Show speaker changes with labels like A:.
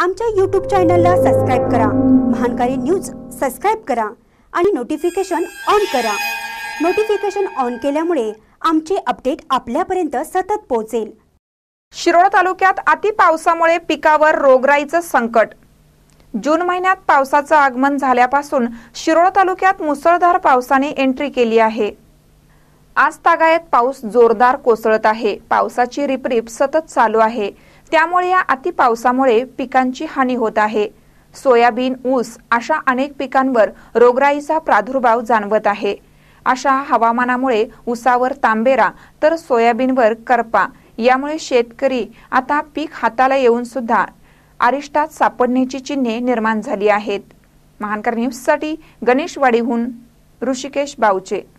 A: आमच्या यूट्यूब चॅनलला सबस्क्राईब करा महानकारी न्यूज सबस्क्राईब करा आणि नोटिफिकेशन ऑन करा नोटिफिकेशन ऑन केल्यामुळे आमचे अपडेट
B: आपल्यापर्यंत सतत पोहोचेल शिरोळ तालुक्यात अति पावसामुळे पिकावर रोगराईचं संकट जून महिन्यात पावसाचं आगमन झाल्यापासून शिरोळ तालुक्यात मुसळधार पावसाने एंट्री केली आहे आज तागायत पाऊस जोरदार कोसळत आहे पावसाची रिपरिप सतत चालू आहे त्यामुळे या अतिपावसामुळे पिकांची हानी होत आहे सोयाबीन ऊस अशा अनेक पिकांवर रोगराईचा प्रादुर्भाव जाणवत आहे अशा हवामानामुळे ऊसावर तांबेरा तर सोयाबीनवर करपा यामुळे शेतकरी आता पीक हाताला येऊन सुद्धा अरिष्टात सापडण्याची चिन्हे निर्माण झाली आहेत महानकर न्यूजसाठी गणेशवाडीहून ऋषिकेश बावचे